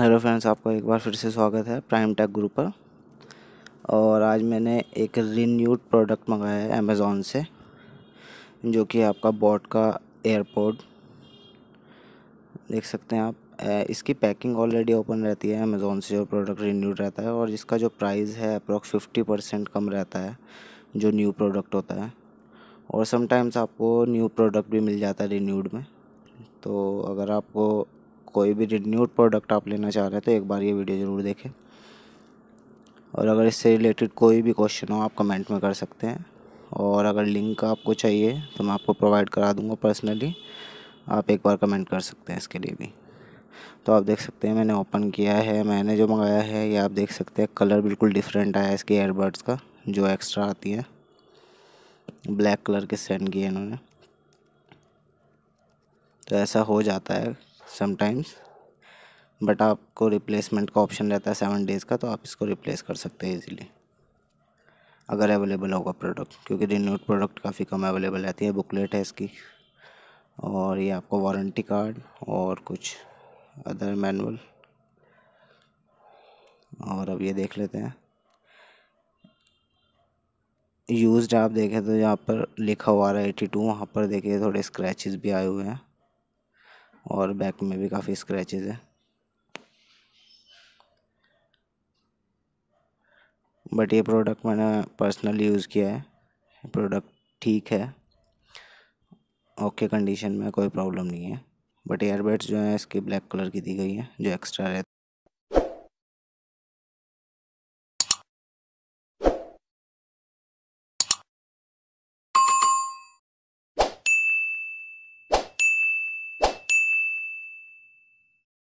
hello friends आपका एक बार फिर से स्वागत है प्राइम टेक ग्रुप पर और आज मैंने एक रिन्यूड प्रोडक्ट मंगाया है अमेज़ोन से जो कि आपका बॉट का एयरपोर्ट देख सकते हैं आप इसकी पैकिंग ऑलरेडी ओपन रहती है अमेज़ोन से जो प्रोडक्ट रिन्यूड रहता है और इसका जो प्राइस है अप्रॉक्स फिफ्टी परसेंट कम रहता है जो न्यू प्रोडक्ट होता है और समटाइम्स आपको न्यू प्रोडक्ट भी मिल जाता है रिन्यूड में तो अगर आपको कोई भी रिन्यूड प्रोडक्ट आप लेना चाह रहे हैं तो एक बार ये वीडियो ज़रूर देखें और अगर इससे रिलेटेड कोई भी क्वेश्चन हो आप कमेंट में कर सकते हैं और अगर लिंक आपको चाहिए तो मैं आपको प्रोवाइड करा दूँगा पर्सनली आप एक बार कमेंट कर सकते हैं इसके लिए भी तो आप देख सकते हैं मैंने ओपन किया है मैंने जो मंगाया है ये आप देख सकते हैं कलर बिल्कुल डिफरेंट आया है इसके एयरबड्स का जो एक्स्ट्रा आती है ब्लैक कलर के सेंड किए इन्होंने तो ऐसा हो जाता है समटाइम्स बट आपको रिप्लेसमेंट का ऑप्शन रहता है सेवन डेज़ का तो आप इसको रिप्लेस कर सकते हैं इजीली अगर अवेलेबल होगा प्रोडक्ट क्योंकि रिन्यूड प्रोडक्ट काफ़ी कम अवेलेबल रहती है बुकलेट है इसकी और ये आपको वारंटी कार्ड और कुछ अदर मैनुअल और अब ये देख लेते हैं यूज्ड आप देखें तो यहाँ पर लिखा हुआ रहा है एटी टू वहाँ पर देखिए थोड़े स्क्रैचेस भी आए हुए हैं और बैक में भी काफ़ी स्क्रैचेस हैं बट ये प्रोडक्ट मैंने पर्सनली यूज़ किया है प्रोडक्ट ठीक है ओके कंडीशन में कोई प्रॉब्लम नहीं है बट एयरबड्स जो है इसकी ब्लैक कलर की दी गई है जो एक्स्ट्रा रहती